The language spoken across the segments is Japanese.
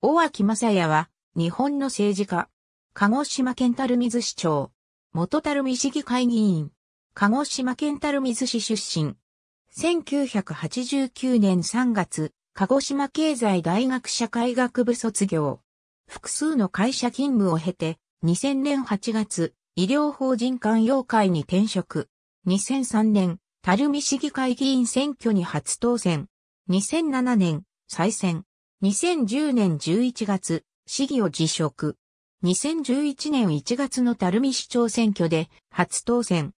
尾脇正也は、日本の政治家。鹿児島県垂水市長。元垂水市議会議員。鹿児島県垂水市出身。1989年3月、鹿児島経済大学社会学部卒業。複数の会社勤務を経て、2000年8月、医療法人官用会に転職。2003年、垂水市議会議員選挙に初当選。2007年、再選。2010年11月、市議を辞職。2011年1月の垂水市長選挙で初当選。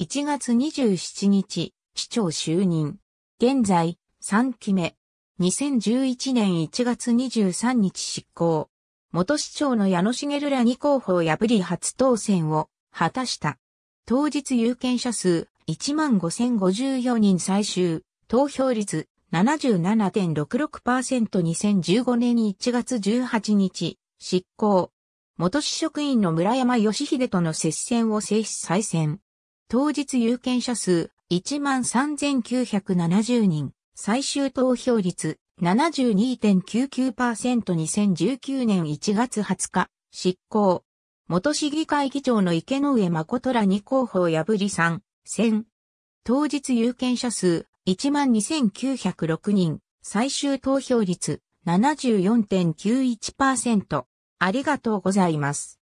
1月27日、市長就任。現在、3期目。2011年1月23日執行。元市長の矢野茂ら2候補を破り初当選を果たした。当日有権者数15,054人最終、投票率 77.66%2015 年1月18日、執行。元市職員の村山義秀との接戦を制止再選。当日有権者数13,970人、最終投票率 72.99%2019 年1月20日、執行。元市議会議長の池上誠ら2候補を破り3、選。当日有権者数12,906人、最終投票率74.91%。ありがとうございます。